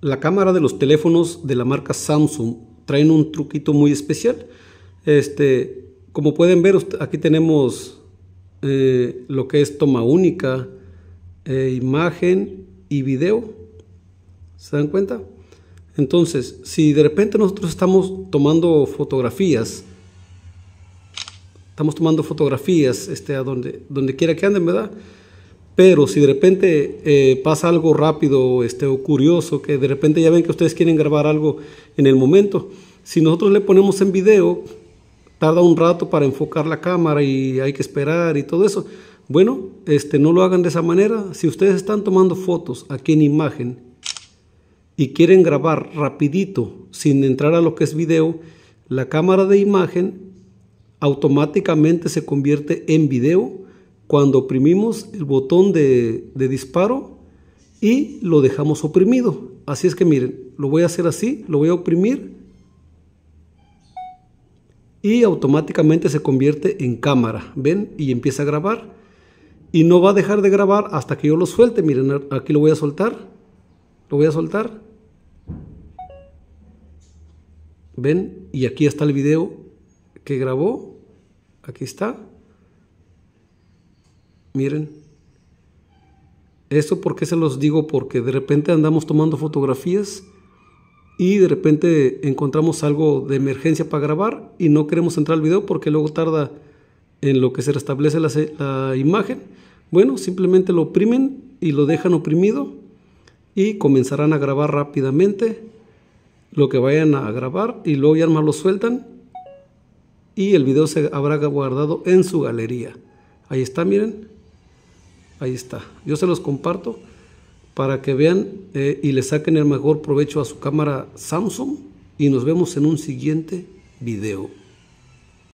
La cámara de los teléfonos de la marca Samsung traen un truquito muy especial. Este, como pueden ver, aquí tenemos eh, lo que es toma única, eh, imagen y video. ¿Se dan cuenta? Entonces, si de repente nosotros estamos tomando fotografías, estamos tomando fotografías este, a donde, donde quiera que anden, ¿verdad? Pero si de repente eh, pasa algo rápido este, o curioso, que de repente ya ven que ustedes quieren grabar algo en el momento, si nosotros le ponemos en video, tarda un rato para enfocar la cámara y hay que esperar y todo eso. Bueno, este, no lo hagan de esa manera. Si ustedes están tomando fotos aquí en imagen y quieren grabar rapidito sin entrar a lo que es video, la cámara de imagen automáticamente se convierte en video cuando oprimimos el botón de, disparo y lo dejamos oprimido. Así es que miren, lo voy a hacer así, lo voy a oprimir y automáticamente se convierte en cámara, ¿ven? Y empieza a grabar y no va a dejar de grabar hasta que yo lo suelte. Miren, aquí lo voy a soltar, lo voy a soltar. ¿Ven? Y aquí está el video que grabó, aquí está. Miren. Esto porque se los digo porque de repente andamos tomando fotografías y de repente encontramos algo de emergencia para grabar y no queremos entrar al video porque luego tarda en lo que se restablece la, la imagen. Bueno, simplemente lo oprimen y lo dejan oprimido y comenzarán a grabar rápidamente lo que vayan a grabar y luego ya más lo sueltan y el video se habrá guardado en su galería. Ahí está, miren. Ahí está. Yo se los comparto para que vean eh, y le saquen el mejor provecho a su cámara Samsung y nos vemos en un siguiente video.